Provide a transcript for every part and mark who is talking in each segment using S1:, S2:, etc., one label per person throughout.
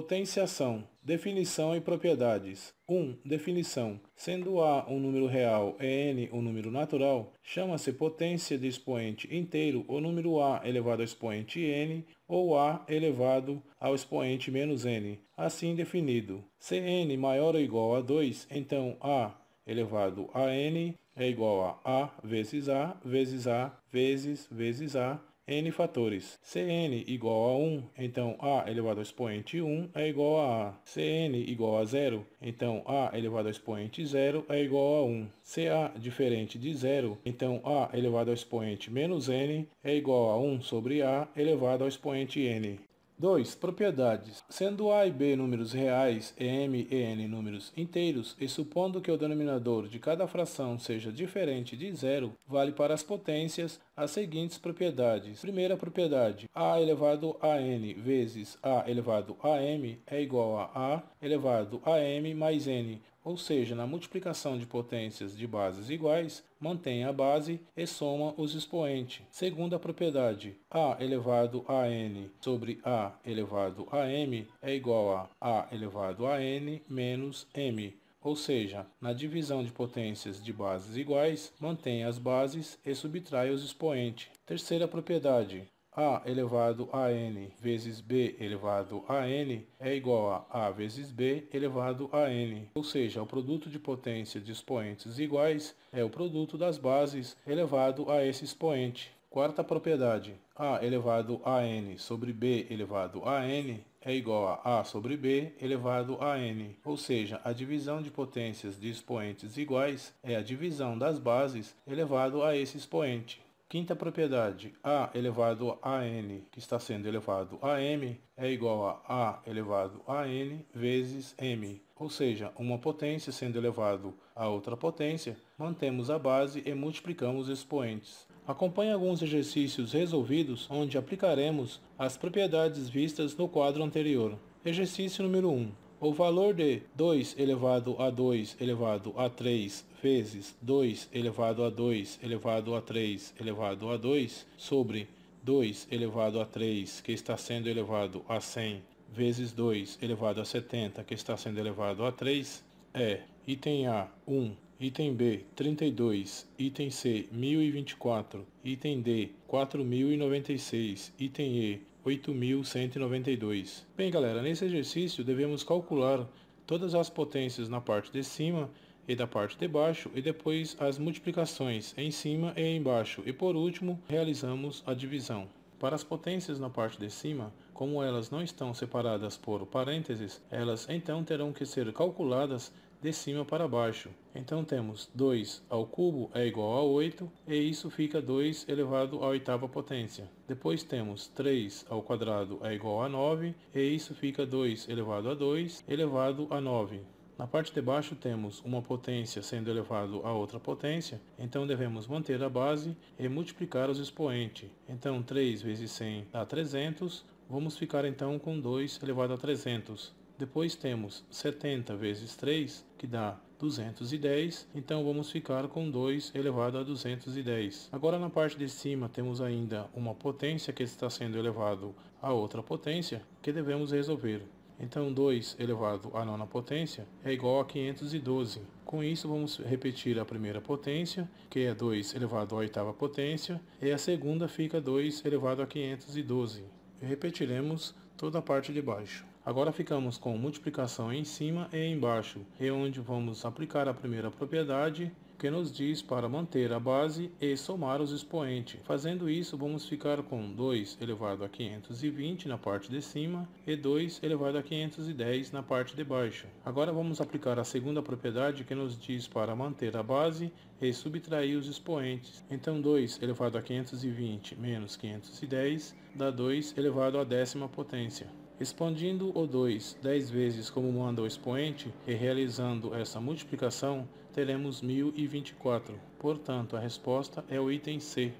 S1: Potenciação. Definição e propriedades. 1. Um, definição. Sendo A um número real e N um número natural, chama-se potência de expoente inteiro o número A elevado ao expoente N ou A elevado ao expoente menos N, assim definido. Se N maior ou igual a 2, então A elevado a N é igual a A vezes A vezes A vezes vezes A n fatores. Cn igual a 1, então A elevado ao expoente 1 é igual a A. Cn igual a 0, então A elevado ao expoente 0 é igual a 1. Ca diferente de 0, então A elevado ao expoente menos n é igual a 1 sobre A elevado ao expoente n. 2. Propriedades. Sendo A e B números reais e M e N números inteiros, e supondo que o denominador de cada fração seja diferente de zero, vale para as potências as seguintes propriedades. Primeira propriedade, A elevado a n vezes A elevado a m é igual a A elevado a m mais n, ou seja, na multiplicação de potências de bases iguais, mantém a base e soma os expoentes. Segunda propriedade, A elevado a n sobre A elevado a m é igual a A elevado a n menos m ou seja, na divisão de potências de bases iguais, mantém as bases e subtrai os expoentes. Terceira propriedade, a elevado a n vezes b elevado a n é igual a a vezes b elevado a n, ou seja, o produto de potência de expoentes iguais é o produto das bases elevado a esse expoente. Quarta propriedade, a elevado a n sobre b elevado a n é igual a A sobre B elevado a N, ou seja, a divisão de potências de expoentes iguais é a divisão das bases elevado a esse expoente. Quinta propriedade, A elevado a N, que está sendo elevado a M, é igual a A elevado a N vezes M. Ou seja, uma potência sendo elevado a outra potência, mantemos a base e multiplicamos expoentes. Acompanhe alguns exercícios resolvidos onde aplicaremos as propriedades vistas no quadro anterior. Exercício número 1. O valor de 2 elevado a 2 elevado a 3 vezes 2 elevado a 2 elevado a 3 elevado a 2 sobre 2 elevado a 3 que está sendo elevado a 100 vezes 2 elevado a 70 que está sendo elevado a 3 é item A 1 Item B, 32. Item C, 1024. Item D, 4096. Item E, 8192. Bem, galera, nesse exercício devemos calcular todas as potências na parte de cima e da parte de baixo e depois as multiplicações em cima e embaixo e por último realizamos a divisão. Para as potências na parte de cima, como elas não estão separadas por parênteses, elas então terão que ser calculadas de cima para baixo. Então temos 2 ao cubo é igual a 8 e isso fica 2 elevado à oitava potência. Depois temos 3 ao quadrado é igual a 9 e isso fica 2 elevado a 2 elevado a 9. Na parte de baixo temos uma potência sendo elevado a outra potência, então devemos manter a base e multiplicar os expoentes. Então 3 vezes 100 dá 300, vamos ficar então com 2 elevado a 300. Depois temos 70 vezes 3, que dá 210, então vamos ficar com 2 elevado a 210. Agora na parte de cima temos ainda uma potência que está sendo elevado a outra potência que devemos resolver. Então 2 elevado à nona potência é igual a 512. Com isso vamos repetir a primeira potência, que é 2 elevado à oitava potência, e a segunda fica 2 elevado a 512. E repetiremos toda a parte de baixo. Agora ficamos com multiplicação em cima e embaixo, e é onde vamos aplicar a primeira propriedade, que nos diz para manter a base e somar os expoentes. Fazendo isso, vamos ficar com 2 elevado a 520 na parte de cima e 2 elevado a 510 na parte de baixo. Agora vamos aplicar a segunda propriedade que nos diz para manter a base e subtrair os expoentes. Então 2 elevado a 520 menos 510 dá 2 elevado à décima potência. Expandindo o 2 dez vezes como manda o expoente e realizando essa multiplicação, teremos 1024. Portanto, a resposta é o item C.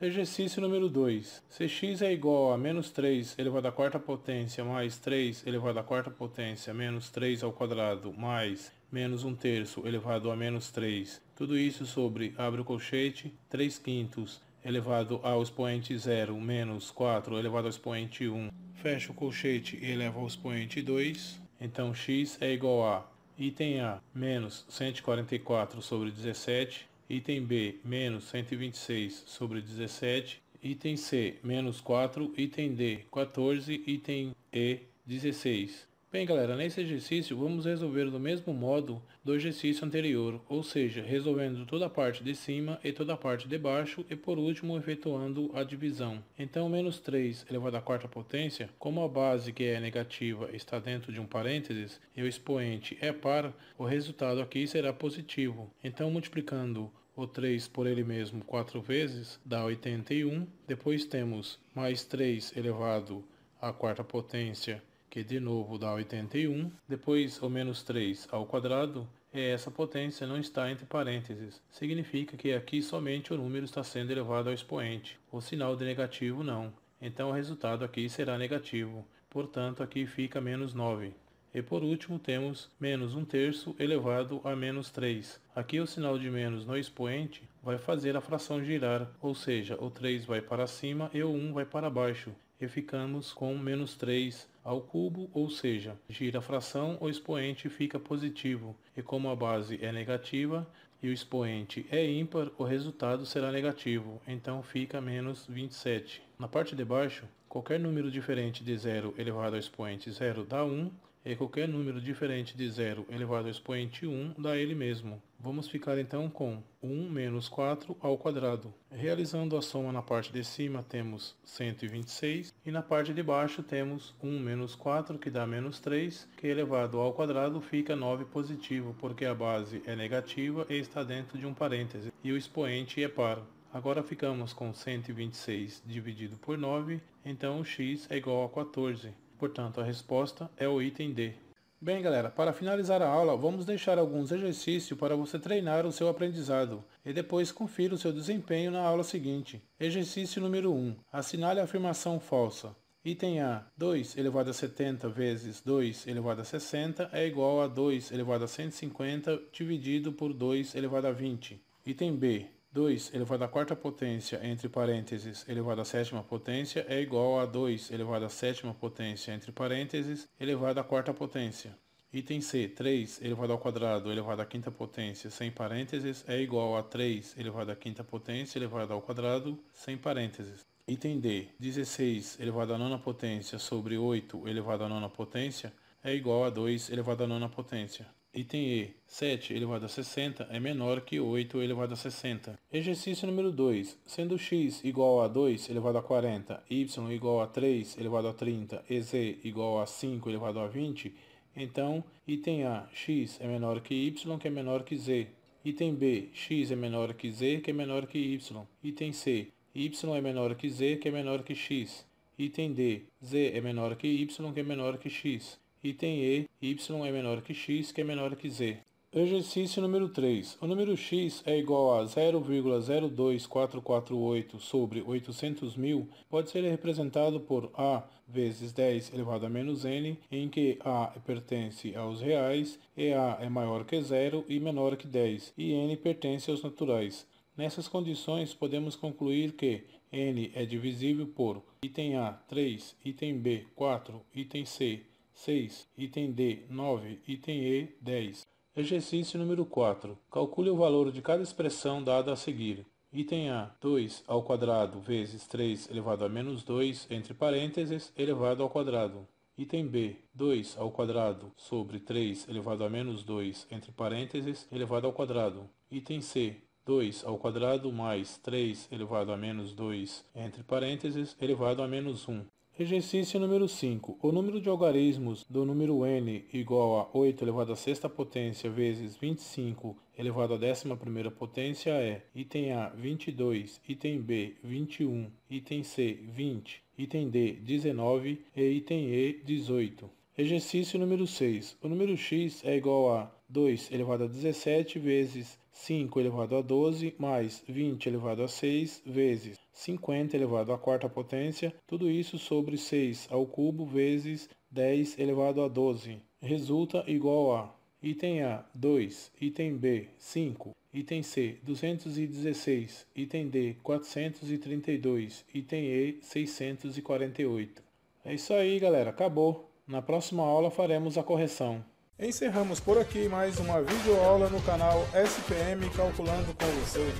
S1: Exercício número 2. Se x é igual a menos 3 elevado à quarta potência mais 3 elevado à quarta potência menos 3 ao quadrado mais menos 1 terço elevado a menos 3, tudo isso sobre, abre o colchete, 3 quintos elevado ao expoente 0 menos 4 elevado ao expoente 1 fecha o colchete e eleva ao expoente 2. Então x é igual a item A menos 144 sobre 17, item B menos 126 sobre 17, item C menos 4, item D 14, item E 16. Bem galera, nesse exercício vamos resolver do mesmo modo do exercício anterior, ou seja, resolvendo toda a parte de cima e toda a parte de baixo e por último efetuando a divisão. Então menos 3 elevado à quarta potência, como a base que é negativa está dentro de um parênteses e o expoente é par, o resultado aqui será positivo. Então multiplicando o 3 por ele mesmo 4 vezes dá 81, depois temos mais 3 elevado à quarta potência que de novo dá 81, depois o menos 3 ao quadrado, é essa potência não está entre parênteses. Significa que aqui somente o número está sendo elevado ao expoente, o sinal de negativo não. Então o resultado aqui será negativo, portanto aqui fica menos 9. E por último temos menos 1 terço elevado a menos 3. Aqui o sinal de menos no expoente vai fazer a fração girar, ou seja, o 3 vai para cima e o 1 vai para baixo. E ficamos com menos 3 ao cubo, ou seja, gira a fração, o expoente fica positivo, e como a base é negativa e o expoente é ímpar, o resultado será negativo, então fica menos 27. Na parte de baixo, qualquer número diferente de 0 elevado ao expoente 0 dá 1, e qualquer número diferente de 0 elevado ao expoente 1 dá ele mesmo. Vamos ficar então com 1 menos 4 ao quadrado. Realizando a soma na parte de cima temos 126 e na parte de baixo temos 1 menos 4 que dá menos 3 que elevado ao quadrado fica 9 positivo porque a base é negativa e está dentro de um parêntese e o expoente é par. Agora ficamos com 126 dividido por 9, então x é igual a 14. Portanto, a resposta é o item D. Bem, galera, para finalizar a aula, vamos deixar alguns exercícios para você treinar o seu aprendizado e depois confira o seu desempenho na aula seguinte. Exercício número 1. Assinale a afirmação falsa. Item A. 2 elevado a 70 vezes 2 elevado a 60 é igual a 2 elevado a 150 dividido por 2 elevado a 20. Item B. 2 elevado à quarta potência, entre parênteses, elevado à sétima potência, é igual a 2 elevado à sétima potência, entre parênteses, elevado à quarta potência. Item C, 3 elevado ao quadrado elevado à quinta potência sem parênteses é igual a 3 elevado à quinta potência elevado ao quadrado sem parênteses. Item D, 16 elevado à nona potência sobre 8 elevado à nona potência é igual a 2 elevado à nona potência. Item E. 7 elevado a 60 é menor que 8 elevado a 60. Exercício número 2. Sendo x igual a 2 elevado a 40, y igual a 3 elevado a 30 e z igual a 5 elevado a 20, então, item A, x é menor que y, que é menor que z. Item B, x é menor que z, que é menor que y. Item C, y é menor que z, que é menor que x. Item D, z é menor que y, que é menor que x. Item E, y é menor que x, que é menor que z. Exercício número 3. O número x é igual a 0,02448 sobre 800 mil pode ser representado por a vezes 10 elevado a menos n, em que a pertence aos reais, e a é maior que zero e menor que 10, e n pertence aos naturais. Nessas condições, podemos concluir que n é divisível por item A, 3, item B, 4, item C, 6. Item D. 9. Item E. 10. Exercício número 4. Calcule o valor de cada expressão dada a seguir. Item A. 2 ao quadrado vezes 3 elevado a menos 2, entre parênteses, elevado ao quadrado. Item B, 2 ao quadrado sobre 3 elevado a menos 2, entre parênteses, elevado ao quadrado. Item C, 2 ao quadrado mais 3 elevado a menos 2, entre parênteses, elevado a menos 1. Exercício número 5. O número de algarismos do número n igual a 8 elevado à sexta potência vezes 25 elevado à décima primeira potência é item A 22, item B 21, item C 20, item D 19 e item E 18. Exercício número 6. O número x é igual a 2 elevado a 17 vezes 5 elevado a 12 mais 20 elevado a 6 vezes 50 elevado a quarta potência, tudo isso sobre 6 ao cubo vezes 10 elevado a 12. Resulta igual a item A 2, item B 5, item C 216, item D 432, item E 648. É isso aí, galera, acabou. Na próxima aula faremos a correção. Encerramos por aqui mais uma videoaula no canal SPM Calculando com você.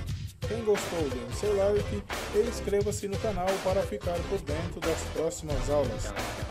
S1: Quem gostou, dê o seu like e inscreva-se no canal para ficar por dentro das próximas aulas.